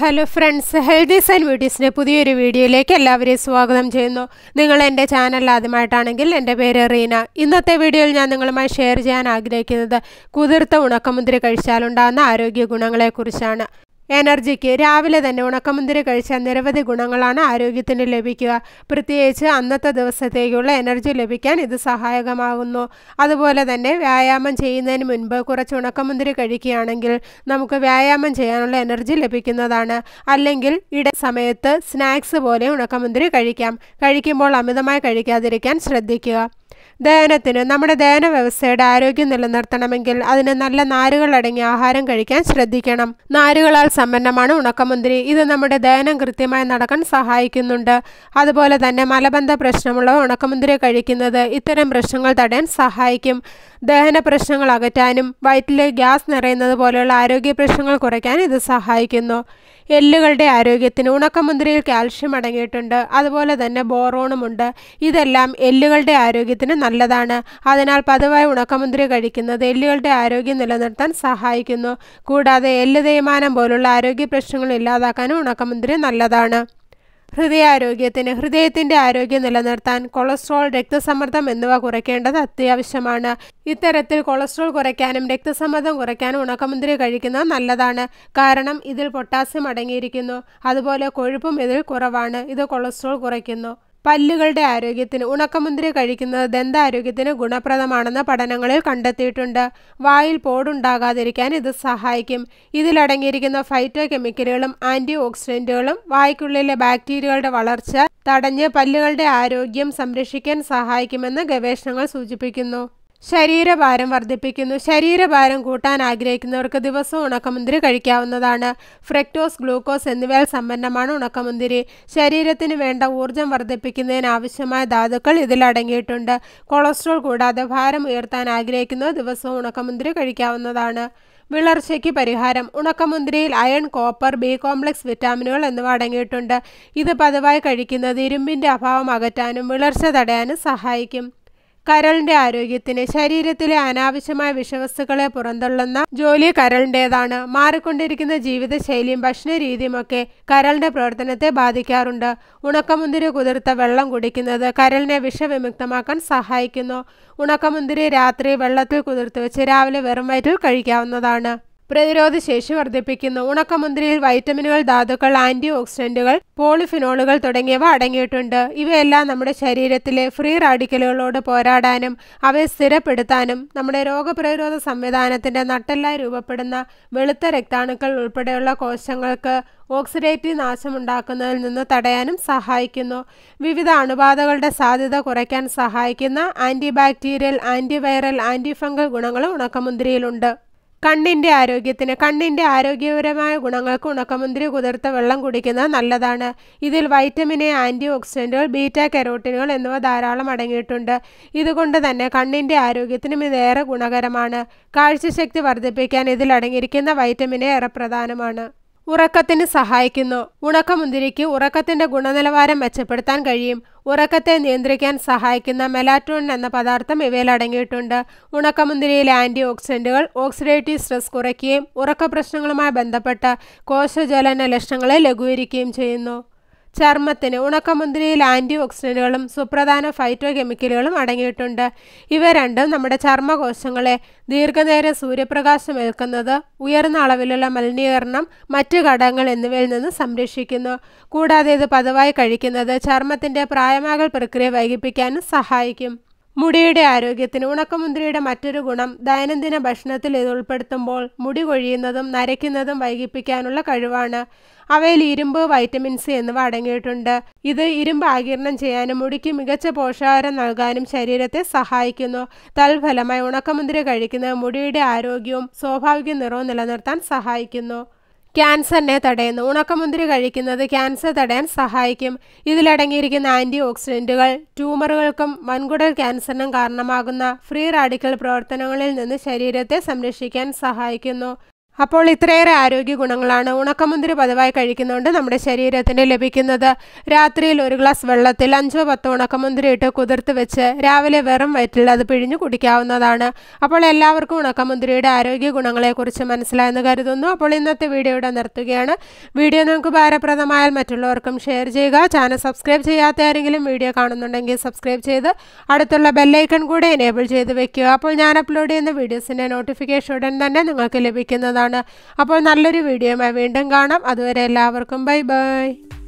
hello friends healthies and ബ്യൂട്ടീസിൻ്റെ പുതിയൊരു വീഡിയോയിലേക്ക് എല്ലാവരെയും സ്വാഗതം ചെയ്യുന്നു നിങ്ങൾ എൻ്റെ ചാനൽ ആദ്യമായിട്ടാണെങ്കിൽ എൻ്റെ പേര് റീന ഇന്നത്തെ വീഡിയോയിൽ ഞാൻ നിങ്ങളുമായി ഷെയർ ചെയ്യാൻ ആഗ്രഹിക്കുന്നത് കുതിർത്ത ഉണക്കമുന്തിരി കഴിച്ചാലുണ്ടാകുന്ന ആരോഗ്യ ഗുണങ്ങളെക്കുറിച്ചാണ് എനർജിക്ക് രാവിലെ തന്നെ ഉണക്കമുന്തിരി കഴിച്ചാൽ നിരവധി ഗുണങ്ങളാണ് ആരോഗ്യത്തിന് ലഭിക്കുക പ്രത്യേകിച്ച് അന്നത്തെ ദിവസത്തേക്കുള്ള എനർജി ലഭിക്കാൻ ഇത് സഹായകമാകുന്നു അതുപോലെ തന്നെ വ്യായാമം ചെയ്യുന്നതിന് മുൻപ് കുറച്ച് ഉണക്കമുന്തിരി കഴിക്കുകയാണെങ്കിൽ നമുക്ക് വ്യായാമം ചെയ്യാനുള്ള എനർജി ലഭിക്കുന്നതാണ് അല്ലെങ്കിൽ ഇട സമയത്ത് സ്നാക്സ് പോലെ ഉണക്കമുന്തിരി കഴിക്കാം കഴിക്കുമ്പോൾ അമിതമായി കഴിക്കാതിരിക്കാൻ ശ്രദ്ധിക്കുക ദഹനത്തിന് നമ്മുടെ ദഹന വ്യവസ്ഥയുടെ ആരോഗ്യം നിലനിർത്തണമെങ്കിൽ അതിന് നല്ല നാരുകൾ അടങ്ങിയ ആഹാരം കഴിക്കാൻ ശ്രദ്ധിക്കണം നാരുകളാൽ സമ്പന്നമാണ് ഉണക്കമുന്തിരി ഇത് നമ്മുടെ ദഹനം കൃത്യമായി നടക്കാൻ സഹായിക്കുന്നുണ്ട് അതുപോലെ തന്നെ മലബന്ധ പ്രശ്നമുള്ള ഉണക്കമുന്തിരി കഴിക്കുന്നത് ഇത്തരം പ്രശ്നങ്ങൾ തടയാൻ സഹായിക്കും ദഹന പ്രശ്നങ്ങൾ അകറ്റാനും വയറ്റിലെ ഗ്യാസ് നിറയുന്നത് പോലെയുള്ള ആരോഗ്യ പ്രശ്നങ്ങൾ കുറയ്ക്കാൻ ഇത് സഹായിക്കുന്നു എല്ലുകളുടെ ആരോഗ്യത്തിന് ഉണക്കമുന്തിരിയിൽ കാൽഷ്യം അടങ്ങിയിട്ടുണ്ട് അതുപോലെ തന്നെ ബോറോണുമുണ്ട് ഇതെല്ലാം എല്ലുകളുടെ ആരോഗ്യത്തിന് നല്ലതാണ് അതിനാൽ പതിവായി ഉണക്കമുന്തിരി കഴിക്കുന്നത് എല്ലുകളുടെ ആരോഗ്യം നിലനിർത്താൻ സഹായിക്കുന്നു കൂടാതെ എല്ല് തേയ്മാനം പോലുള്ള ആരോഗ്യ പ്രശ്നങ്ങൾ ഇല്ലാതാക്കാനും ഉണക്കമുന്തിരി നല്ലതാണ് ഹൃദയാരോഗ്യത്തിന് ഹൃദയത്തിന്റെ ആരോഗ്യം നിലനിർത്താൻ കൊളസ്ട്രോൾ രക്തസമ്മർദ്ദം എന്നിവ കുറയ്ക്കേണ്ടത് അത്യാവശ്യമാണ് ഇത്തരത്തിൽ കൊളസ്ട്രോൾ കുറയ്ക്കാനും രക്തസമ്മർദ്ദം കുറയ്ക്കാനും ഉണക്കമുന്തിരി കഴിക്കുന്നത് നല്ലതാണ് കാരണം ഇതിൽ പൊട്ടാസ്യം അടങ്ങിയിരിക്കുന്നു അതുപോലെ കൊഴുപ്പും ഇതിൽ കുറവാണ് ഇത് കൊളസ്ട്രോൾ കുറയ്ക്കുന്നു പല്ലുകളുടെ ആരോഗ്യത്തിന് ഉണക്കമുന്തിരി കഴിക്കുന്നത് ദന്താരോഗ്യത്തിന് ഗുണപ്രദമാണെന്ന് പഠനങ്ങളിൽ കണ്ടെത്തിയിട്ടുണ്ട് വായിൽ പോടുണ്ടാകാതിരിക്കാൻ ഇത് സഹായിക്കും ഇതിലടങ്ങിയിരിക്കുന്ന ഫൈറ്റോ കെമിക്കലുകളും ആൻറ്റി ഓക്സിഡൻറ്റുകളും വായ്ക്കുള്ളിലെ ബാക്ടീരിയകളുടെ വളർച്ച തടഞ്ഞ് പല്ലുകളുടെ ആരോഗ്യം സംരക്ഷിക്കാൻ സഹായിക്കുമെന്ന് ഗവേഷണങ്ങൾ സൂചിപ്പിക്കുന്നു ശരീരഭാരം വർദ്ധിപ്പിക്കുന്നു ശരീരഭാരം കൂട്ടാൻ ആഗ്രഹിക്കുന്നവർക്ക് ദിവസവും ഉണക്കമുന്തിരി കഴിക്കാവുന്നതാണ് ഫ്രക്ടോസ് ഗ്ലൂക്കോസ് എന്നിവയിൽ സമ്പന്നമാണ് ഉണക്കമുന്തിരി ശരീരത്തിന് വേണ്ട ഊർജം വർദ്ധിപ്പിക്കുന്നതിന് ആവശ്യമായ ധാതുക്കൾ ഇതിൽ അടങ്ങിയിട്ടുണ്ട് കൊളസ്ട്രോൾ കൂടാതെ ഭാരം ഉയർത്താൻ ആഗ്രഹിക്കുന്നവർ ദിവസവും ഉണക്കമുന്തിരി കഴിക്കാവുന്നതാണ് വിളർച്ചയ്ക്ക് പരിഹാരം ഉണക്കമുന്തിരിയിൽ അയൺ കോപ്പർ ബി കോംപ്ലക്സ് വിറ്റാമിനുകൾ എന്നിവ അടങ്ങിയിട്ടുണ്ട് ഇത് പതിവായി കഴിക്കുന്നത് ഇരുമ്പിൻ്റെ അഭാവം അകറ്റാനും വിളർച്ച തടയാനും സഹായിക്കും കരളിന്റെ ആരോഗ്യത്തിന് ശരീരത്തിലെ അനാവശ്യമായ വിഷവസ്തുക്കളെ പുറന്തള്ളുന്ന ജോലി കരളിന്റേതാണ് മാറിക്കൊണ്ടിരിക്കുന്ന ജീവിതശൈലിയും ഭക്ഷണരീതിയുമൊക്കെ കരളിന്റെ പ്രവർത്തനത്തെ ബാധിക്കാറുണ്ട് ഉണക്കമുന്തിരി കുതിർത്ത വെള്ളം കുടിക്കുന്നത് കരളിനെ വിഷവിമുക്തമാക്കാൻ സഹായിക്കുന്നു ഉണക്കമുന്തിരി രാത്രി വെള്ളത്തിൽ കുതിർത്ത് വെച്ച് രാവിലെ വെറും വയറ്റിൽ കഴിക്കാവുന്നതാണ് പ്രതിരോധശേഷി വർദ്ധിപ്പിക്കുന്നു ഉണക്കമുന്തിരിയിൽ വൈറ്റമിനുകൾ ധാതുക്കൾ ആന്റി ഓക്സിഡന്റുകൾ പോളിഫിനോളുകൾ തുടങ്ങിയവ അടങ്ങിയിട്ടുണ്ട് ഇവയെല്ലാം നമ്മുടെ ശരീരത്തിലെ ഫ്രീ റാഡിക്കലുകളോട് പോരാടാനും അവയെ സ്ഥിരപ്പെടുത്താനും നമ്മുടെ രോഗപ്രതിരോധ സംവിധാനത്തിന്റെ നട്ടെല്ലാം രൂപപ്പെടുന്ന വെളുത്ത രക്താണുക്കൾ ഉൾപ്പെടെയുള്ള കോശങ്ങൾക്ക് ഓക്സിഡേറ്റീവ് നാശമുണ്ടാക്കുന്നതിൽ നിന്ന് തടയാനും സഹായിക്കുന്നു വിവിധ അണുബാധകളുടെ സാധ്യത കുറയ്ക്കാൻ സഹായിക്കുന്ന ആന്റിബാക്ടീരിയൽ ആന്റിവൈറൽ ആന്റിഫംഗൽ ഗുണങ്ങളും ഉണക്കമുന്തിരിയിലുണ്ട് കണ്ണിൻ്റെ ആരോഗ്യത്തിന് കണ്ണിൻ്റെ ആരോഗ്യപരമായ ഗുണങ്ങൾക്ക് ഉണക്കമുന്തിരി കുതിർത്ത വെള്ളം കുടിക്കുന്നത് നല്ലതാണ് ഇതിൽ വൈറ്റമിൻ എ ആൻറ്റി ഓക്സിഡൻറ്റുകൾ ബീറ്റാ കരോട്ടിനുകൾ എന്നിവ ധാരാളം അടങ്ങിയിട്ടുണ്ട് ഇതുകൊണ്ട് തന്നെ കണ്ണിൻ്റെ ആരോഗ്യത്തിനും ഇതേറെ ഗുണകരമാണ് കാഴ്ചശക്തി വർദ്ധിപ്പിക്കാൻ ഇതിൽ അടങ്ങിയിരിക്കുന്ന വൈറ്റമിൻ എ ഏറെ പ്രധാനമാണ് ഉറക്കത്തിന് സഹായിക്കുന്നു ഉണക്കമുന്തിരിക്ക് ഉറക്കത്തിന്റെ ഗുണനിലവാരം മെച്ചപ്പെടുത്താൻ കഴിയും ഉറക്കത്തെ നിയന്ത്രിക്കാൻ സഹായിക്കുന്ന മെലാറ്റോൺ എന്ന പദാർത്ഥം ഇവയിൽ അടങ്ങിയിട്ടുണ്ട് ഉണക്കമുന്തിരിയിലെ ആന്റി ഓക്സിഡന്റുകൾ ഓക്സിഡേറ്റീവ് സ്ട്രെസ് കുറയ്ക്കുകയും ഉറക്ക പ്രശ്നങ്ങളുമായി ബന്ധപ്പെട്ട കോശജ്വലന ലക്ഷണങ്ങളെ ലഘൂകരിക്കുകയും ചെയ്യുന്നു ചർമ്മത്തിന് ഉണക്കമുന്തിരിയിൽ ആൻറ്റി ഓക്സിഡൻറ്റുകളും സുപ്രധാന ഫൈറ്റോ കെമിക്കലുകളും അടങ്ങിയിട്ടുണ്ട് ഇവ രണ്ടും നമ്മുടെ ചർമ്മകോശങ്ങളെ ദീർഘനേരം സൂര്യപ്രകാശം ഏൽക്കുന്നത് ഉയർന്ന അളവിലുള്ള മലിനീകരണം മറ്റ് ഘടകങ്ങൾ എന്നിവയിൽ നിന്ന് സംരക്ഷിക്കുന്നു കൂടാതെ ഇത് പതിവായി കഴിക്കുന്നത് ചർമ്മത്തിൻ്റെ പ്രായമാകൽ പ്രക്രിയ വൈകിപ്പിക്കാനും സഹായിക്കും മുടിയുടെ ആരോഗ്യത്തിന് ഉണക്കമുന്തിരിയുടെ മറ്റൊരു ഗുണം ദൈനംദിന ഭക്ഷണത്തിൽ ഇത് ഉൾപ്പെടുത്തുമ്പോൾ മുടി കൊഴിയുന്നതും നരയ്ക്കുന്നതും വൈകിപ്പിക്കാനുള്ള കഴിവാണ് അവയിൽ ഇരുമ്പ് വൈറ്റമിൻ സി എന്നിവ അടങ്ങിയിട്ടുണ്ട് ഇത് ഇരുമ്പ് ആകിരണം ചെയ്യാനും മുടിക്ക് മികച്ച പോഷകാഹാരം നൽകാനും ശരീരത്തെ സഹായിക്കുന്നു തൽഫലമായി ഉണക്കമുന്തിരി കഴിക്കുന്നത് മുടിയുടെ ആരോഗ്യവും സ്വാഭാവിക നിറവും നിലനിർത്താൻ സഹായിക്കുന്നു ക്യാൻസറിനെ തടയുന്നു ഉണക്കമുന്തിരി കഴിക്കുന്നത് ക്യാൻസർ തടയാൻ സഹായിക്കും ഇതിലടങ്ങിയിരിക്കുന്ന ആൻറ്റി ഓക്സിഡൻറ്റുകൾ ട്യൂമറുകൾക്കും വൻകുടൽ ക്യാൻസറിനും കാരണമാകുന്ന ഫ്രീ റാഡിക്കൽ പ്രവർത്തനങ്ങളിൽ നിന്ന് ശരീരത്തെ സംരക്ഷിക്കാൻ സഹായിക്കുന്നു അപ്പോൾ ഇത്രയേറെ ആരോഗ്യ ഗുണങ്ങളാണ് ഉണക്കമുന്തിരി പതിവായി കഴിക്കുന്നതുകൊണ്ട് നമ്മുടെ ശരീരത്തിന് ലഭിക്കുന്നത് രാത്രിയിൽ ഒരു ഗ്ലാസ് വെള്ളത്തിൽ അഞ്ചോ പത്തോ ഉണക്കമുന്തിരി ഇട്ട് കുതിർത്ത് വെച്ച് രാവിലെ വെറും വയറ്റിൽ അത് പിഴിഞ്ഞു കുടിക്കാവുന്നതാണ് അപ്പോൾ എല്ലാവർക്കും ഉണക്കമുന്തിരിയുടെ ആരോഗ്യ ഗുണങ്ങളെക്കുറിച്ച് മനസ്സിലായെന്ന് കരുതുന്നു അപ്പോൾ ഇന്നത്തെ വീഡിയോ ഇവിടെ നിർത്തുകയാണ് വീഡിയോ നിങ്ങൾക്ക് ഭാരപ്രദമായാൽ മറ്റുള്ളവർക്കും ഷെയർ ചെയ്യുക ചാനൽ സബ്സ്ക്രൈബ് ചെയ്യാത്ത ആരെങ്കിലും വീഡിയോ കാണുന്നുണ്ടെങ്കിൽ സബ്സ്ക്രൈബ് ചെയ്ത് അടുത്തുള്ള ബെല്ലൈക്കൺ കൂടെ എനേബിൾ ചെയ്ത് വെക്കുക അപ്പോൾ ഞാൻ അപ്ലോഡ് ചെയ്യുന്ന വീഡിയോസിൻ്റെ നോട്ടിഫിക്കേഷൻ ഉടൻ തന്നെ നിങ്ങൾക്ക് ലഭിക്കുന്നതാണ് എന്നുള്ളതാണ് അപ്പോൾ നല്ലൊരു വീഡിയോയുമായി വീണ്ടും കാണാം അതുവരെ എല്ലാവർക്കും ബൈ ബൈ